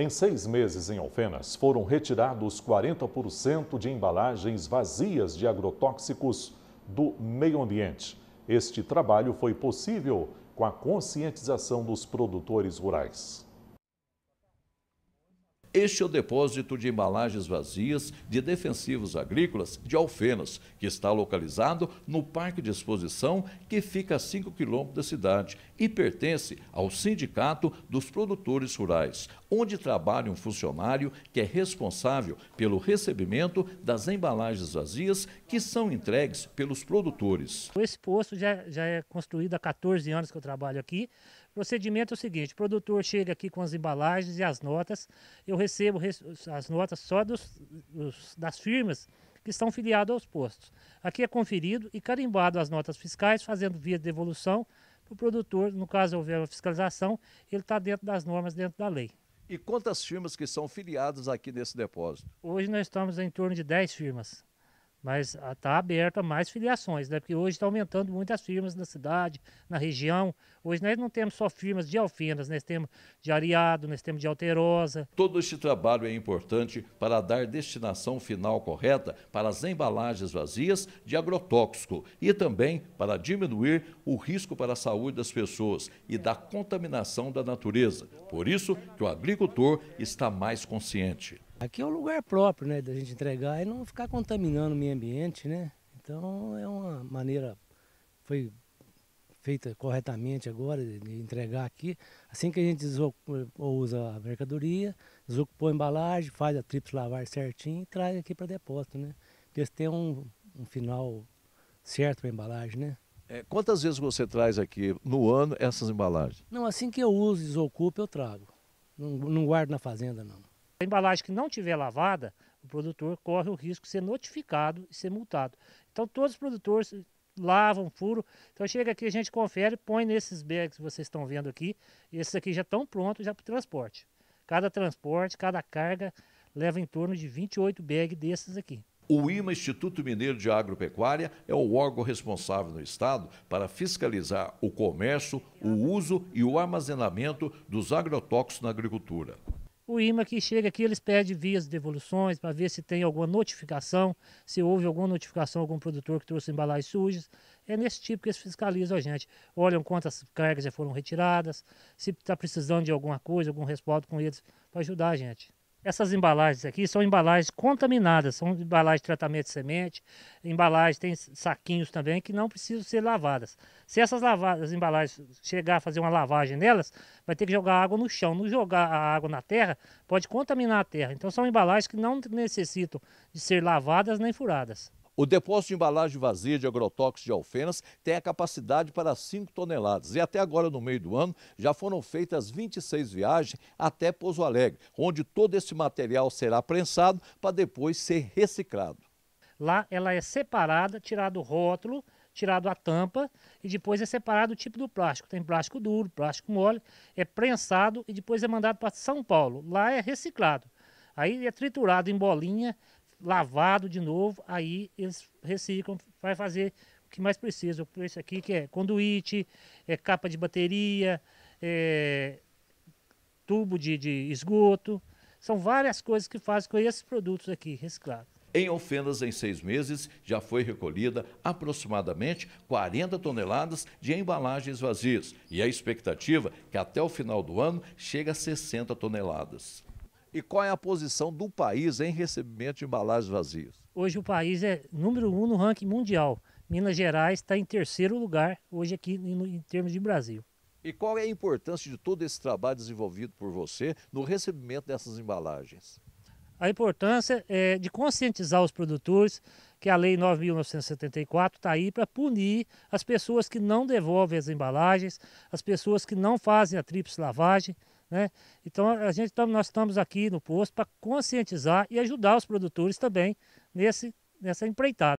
Em seis meses em Alfenas, foram retirados 40% de embalagens vazias de agrotóxicos do meio ambiente. Este trabalho foi possível com a conscientização dos produtores rurais. Este é o depósito de embalagens vazias de defensivos agrícolas de Alfenas, que está localizado no Parque de Exposição, que fica a 5 quilômetros da cidade e pertence ao Sindicato dos Produtores Rurais, onde trabalha um funcionário que é responsável pelo recebimento das embalagens vazias que são entregues pelos produtores. Esse posto já, já é construído há 14 anos que eu trabalho aqui procedimento é o seguinte: o produtor chega aqui com as embalagens e as notas, eu recebo as notas só dos, dos, das firmas que estão filiadas aos postos. Aqui é conferido e carimbado as notas fiscais, fazendo via de devolução para o produtor, no caso houver uma fiscalização, ele está dentro das normas, dentro da lei. E quantas firmas que são filiadas aqui nesse depósito? Hoje nós estamos em torno de 10 firmas mas está ah, aberto a mais filiações, né? porque hoje está aumentando muitas firmas na cidade, na região. Hoje nós não temos só firmas de Alfenas, nós temos de areado, nós temos de alterosa. Todo este trabalho é importante para dar destinação final correta para as embalagens vazias de agrotóxico e também para diminuir o risco para a saúde das pessoas e da contaminação da natureza. Por isso que o agricultor está mais consciente. Aqui é o lugar próprio, né, da gente entregar e não ficar contaminando o meio ambiente, né? Então é uma maneira foi feita corretamente agora de entregar aqui. Assim que a gente usa a mercadoria, desocupou a embalagem, faz a trips lavar certinho e traz aqui para depósito, né? Porque eles um, um final certo para a embalagem, né? É, quantas vezes você traz aqui no ano essas embalagens? Não, assim que eu uso, desocupo, eu trago. Não, não guardo na fazenda, não. A embalagem que não tiver lavada, o produtor corre o risco de ser notificado e ser multado. Então todos os produtores lavam, furo. Então chega aqui, a gente confere, põe nesses bags que vocês estão vendo aqui. Esses aqui já estão prontos já para o transporte. Cada transporte, cada carga leva em torno de 28 bags desses aqui. O IMA, Instituto Mineiro de Agropecuária, é o órgão responsável no Estado para fiscalizar o comércio, o uso e o armazenamento dos agrotóxicos na agricultura o IMA que chega aqui, eles pedem vias de devoluções para ver se tem alguma notificação, se houve alguma notificação, algum produtor que trouxe embalagens sujas. É nesse tipo que eles fiscalizam a gente. Olham quantas cargas já foram retiradas, se está precisando de alguma coisa, algum respaldo com eles para ajudar a gente. Essas embalagens aqui são embalagens contaminadas, são embalagens de tratamento de semente, embalagens, tem saquinhos também que não precisam ser lavadas. Se essas lavadas, embalagens chegar a fazer uma lavagem nelas, vai ter que jogar água no chão. não jogar a água na terra, pode contaminar a terra. Então são embalagens que não necessitam de ser lavadas nem furadas. O depósito de embalagem vazia de agrotóxicos de Alfenas tem a capacidade para 5 toneladas e até agora, no meio do ano, já foram feitas 26 viagens até Pouso Alegre, onde todo esse material será prensado para depois ser reciclado. Lá ela é separada, tirado o rótulo, tirado a tampa e depois é separado o tipo do plástico. Tem plástico duro, plástico mole, é prensado e depois é mandado para São Paulo. Lá é reciclado. Aí é triturado em bolinha, lavado de novo, aí eles reciclam, vai fazer o que mais precisa. Por isso aqui que é conduíte, é capa de bateria, é tubo de, de esgoto. São várias coisas que fazem com esses produtos aqui reciclados. Em ofendas em seis meses, já foi recolhida aproximadamente 40 toneladas de embalagens vazias e a expectativa é que até o final do ano chegue a 60 toneladas. E qual é a posição do país em recebimento de embalagens vazias? Hoje o país é número um no ranking mundial. Minas Gerais está em terceiro lugar hoje aqui em termos de Brasil. E qual é a importância de todo esse trabalho desenvolvido por você no recebimento dessas embalagens? A importância é de conscientizar os produtores que a Lei 9.974 está aí para punir as pessoas que não devolvem as embalagens, as pessoas que não fazem a tríplice lavagem, né? Então a gente tam, nós estamos aqui no posto para conscientizar e ajudar os produtores também nesse, nessa empreitada.